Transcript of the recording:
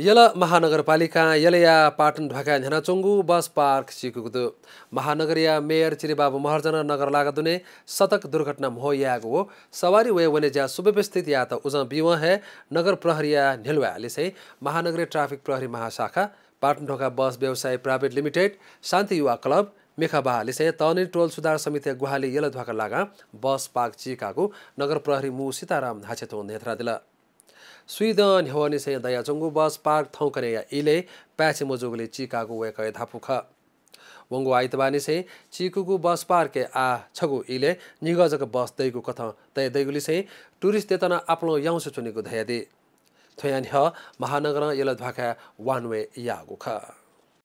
यल महानगरपालिका यलया पाटन ढोका झनाचोङ्गु bus park चिकुकुदु महानगरीय मेयर चिरीबाबु महर्जन नगर लागदुने शतक दुर्घटना यागु हो सवारी वे वने ज्या सुव्यवस्थित या त उज बिव हे नगर प्रहरीया नेलवा चाहिँ महानगरीय ट्राफिक प्रहरी महाशाखा पाटन ढोका बस व्यवसाय प्राइभेट लिमिटेड शान्ति युवा क्लब मेखाबाहाले चाहिँ तनी टोल सुधार समिति गुहाले यल ढोका लागा बस पार्क चिकाको नगर प्रहरी मु सीताराम हाँसेतो नेत्रा दिला से दया चंगु बस पार्क थौकने या इले प्यासे मोजुगले चिकागो व्याके धापुख वङ्गु आइतबानी से चिकुगु बस पार्क आ छगु इले निगजक बस दैगु कथ तय दैगुले से टुरिस्ट तेतना आफ्नो याउसे चुनेको धया दे ह महानगर यल धाका वान वे यागु ख